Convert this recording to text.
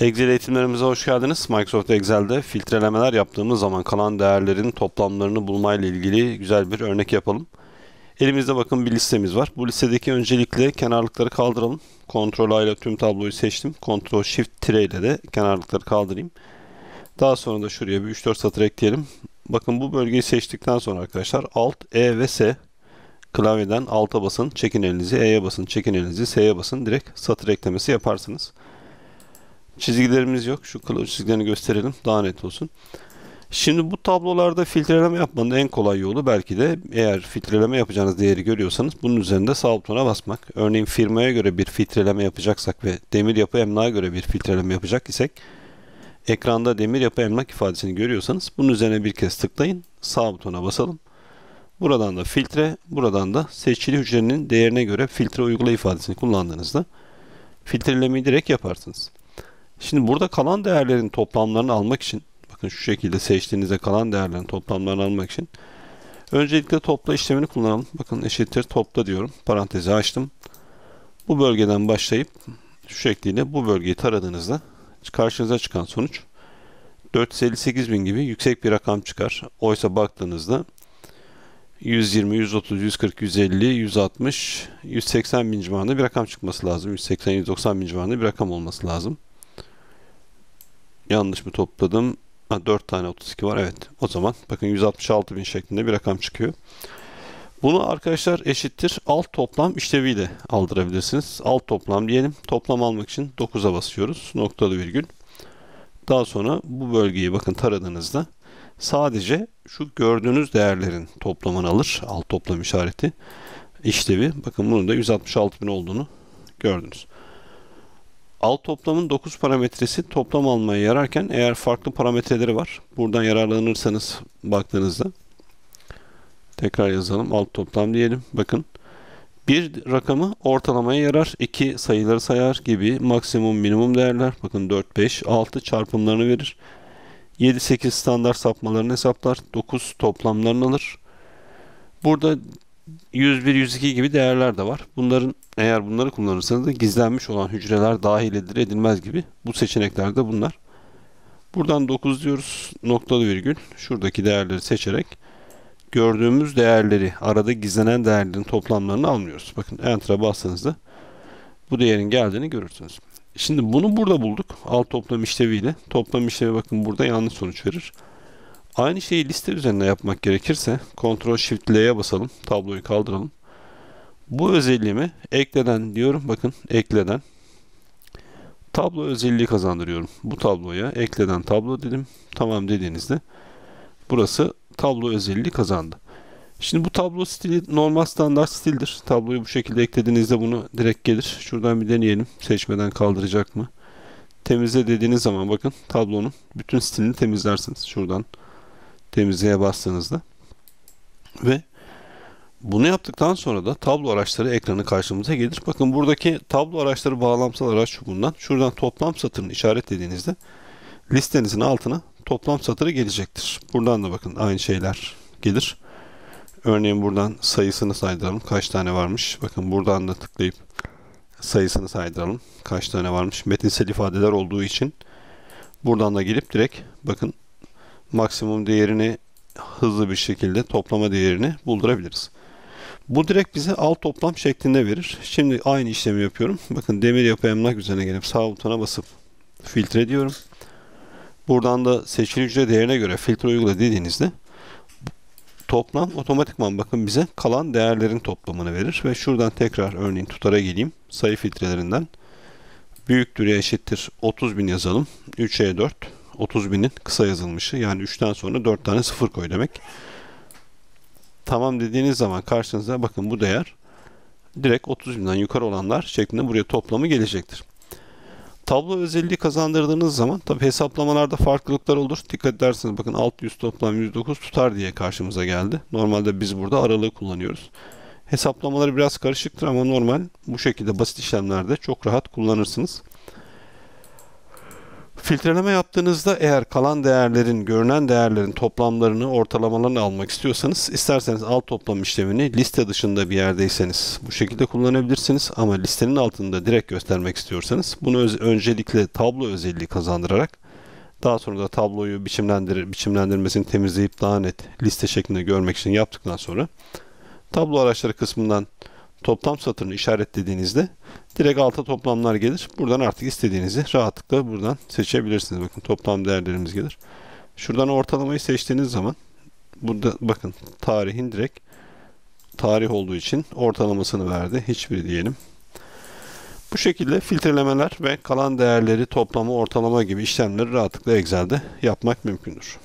Excel eğitimlerimize hoş geldiniz. Microsoft Excel'de filtrelemeler yaptığımız zaman kalan değerlerin toplamlarını bulmayla ilgili güzel bir örnek yapalım. Elimizde bakın bir listemiz var. Bu listedeki öncelikle kenarlıkları kaldıralım. Ctrl A ile tüm tabloyu seçtim. Ctrl Shift T ile de kenarlıkları kaldırayım. Daha sonra da şuraya bir 3-4 satır ekleyelim. Bakın bu bölgeyi seçtikten sonra arkadaşlar Alt, E ve S klavyeden Alt'a basın, çekin elinizi, E'ye basın, çekin elinizi, S'ye basın. Direkt satır eklemesi yaparsınız çizgilerimiz yok. Şu kılavuz çizgilerini gösterelim daha net olsun. Şimdi bu tablolarda filtreleme yapmanın en kolay yolu belki de eğer filtreleme yapacağınız değeri görüyorsanız bunun üzerinde sağ butona basmak. Örneğin firmaya göre bir filtreleme yapacaksak ve demir yapı emlaka göre bir filtreleme yapacak isek ekranda demir yapı emlak ifadesini görüyorsanız bunun üzerine bir kez tıklayın. Sağ butona basalım. Buradan da filtre, buradan da seçili hücrenin değerine göre filtre uygula ifadesini kullandığınızda filtrelemeyi direkt yaparsınız. Şimdi burada kalan değerlerin toplamlarını almak için bakın şu şekilde seçtiğinizde kalan değerlerin toplamlarını almak için öncelikle topla işlemini kullanalım. Bakın eşittir topla diyorum. Parantezi açtım. Bu bölgeden başlayıp şu şekliyle bu bölgeyi taradığınızda karşınıza çıkan sonuç 458 gibi yüksek bir rakam çıkar. Oysa baktığınızda 120, 130, 140, 150, 160, 180 bin civarında bir rakam çıkması lazım. 180, 190 bin civarında bir rakam olması lazım yanlış mı topladım? Ha, 4 tane 32 var. Evet. O zaman bakın 166 bin şeklinde bir rakam çıkıyor. Bunu arkadaşlar eşittir alt toplam işleviyle aldırabilirsiniz. Alt toplam diyelim. Toplam almak için 9'a basıyoruz. Noktalı virgül. Daha sonra bu bölgeyi bakın taradığınızda sadece şu gördüğünüz değerlerin toplamını alır. Alt toplam işareti işlevi. Bakın bunun da 166 bin olduğunu gördünüz. Alt toplamın 9 parametresi toplam almaya yararken eğer farklı parametreleri var. Buradan yararlanırsanız baktığınızda tekrar yazalım. Alt toplam diyelim. Bakın bir rakamı ortalamaya yarar. iki sayıları sayar gibi maksimum minimum değerler. Bakın 4, 5, 6 çarpımlarını verir. 7, 8 standart sapmalarını hesaplar. 9 toplamlarını alır. Burada 101, 102 gibi değerler de var. Bunların eğer bunları kullanırsanız da gizlenmiş olan hücreler dahil edilir edilmez gibi bu seçeneklerde bunlar. Buradan 9 diyoruz noktalı virgül. Şuradaki değerleri seçerek gördüğümüz değerleri arada gizlenen değerlerin toplamlarını almıyoruz. Bakın Enter'a bastığınızda bu değerin geldiğini görürsünüz. Şimdi bunu burada bulduk. Alt toplam işleviyle. Toplam işlevi bakın burada yanlış sonuç verir. Aynı şeyi liste üzerine yapmak gerekirse Ctrl Shift L'ye basalım. Tabloyu kaldıralım. Bu özelliğimi ekleden diyorum. Bakın ekleden. Tablo özelliği kazandırıyorum. Bu tabloya ekleden tablo dedim. Tamam dediğinizde burası tablo özelliği kazandı. Şimdi bu tablo stili normal standart stildir. Tabloyu bu şekilde eklediğinizde bunu direkt gelir. Şuradan bir deneyelim. Seçmeden kaldıracak mı? Temizle dediğiniz zaman bakın tablonun bütün stilini temizlersiniz. Şuradan temizliğe bastığınızda ve bunu yaptıktan sonra da tablo araçları ekranı karşımıza gelir. Bakın buradaki tablo araçları bağlamsal araç çubuğundan şuradan toplam satırını işaretlediğinizde listenizin altına toplam satırı gelecektir. Buradan da bakın aynı şeyler gelir. Örneğin buradan sayısını saydıralım. Kaç tane varmış? Bakın buradan da tıklayıp sayısını saydıralım. Kaç tane varmış? Metinsel ifadeler olduğu için buradan da gelip direkt bakın maksimum değerini hızlı bir şekilde toplama değerini buldurabiliriz. Bu direkt bize alt toplam şeklinde verir. Şimdi aynı işlemi yapıyorum. Bakın demir yapı emlak üzerine gelip sağ butona basıp filtre diyorum. Buradan da seçili hücre değerine göre filtre uygula dediğinizde toplam otomatikman bakın bize kalan değerlerin toplamını verir ve şuradan tekrar örneğin tutara geleyim. Sayı filtrelerinden büyüktür eşittir 30.000 yazalım. 3'e 4 30 binin kısa yazılmışı. Yani 3'ten sonra 4 tane sıfır koy demek. Tamam dediğiniz zaman karşınıza bakın bu değer direkt 30 binden yukarı olanlar şeklinde buraya toplamı gelecektir. Tablo özelliği kazandırdığınız zaman tabi hesaplamalarda farklılıklar olur. Dikkat ederseniz bakın alt 100 toplam 109 tutar diye karşımıza geldi. Normalde biz burada aralığı kullanıyoruz. Hesaplamaları biraz karışıktır ama normal bu şekilde basit işlemlerde çok rahat kullanırsınız. Filtreleme yaptığınızda eğer kalan değerlerin, görünen değerlerin toplamlarını, ortalamalarını almak istiyorsanız isterseniz alt toplam işlemini liste dışında bir yerdeyseniz bu şekilde kullanabilirsiniz ama listenin altında direkt göstermek istiyorsanız bunu öncelikle tablo özelliği kazandırarak daha sonra da tabloyu biçimlendir, biçimlendirmesini temizleyip daha net liste şeklinde görmek için yaptıktan sonra tablo araçları kısmından toplam satırını işaretlediğinizde direkt alta toplamlar gelir. Buradan artık istediğinizi rahatlıkla buradan seçebilirsiniz. Bakın toplam değerlerimiz gelir. Şuradan ortalamayı seçtiğiniz zaman burada bakın tarihin direkt tarih olduğu için ortalamasını verdi. Hiçbiri diyelim. Bu şekilde filtrelemeler ve kalan değerleri toplama, ortalama gibi işlemleri rahatlıkla Excel'de yapmak mümkündür.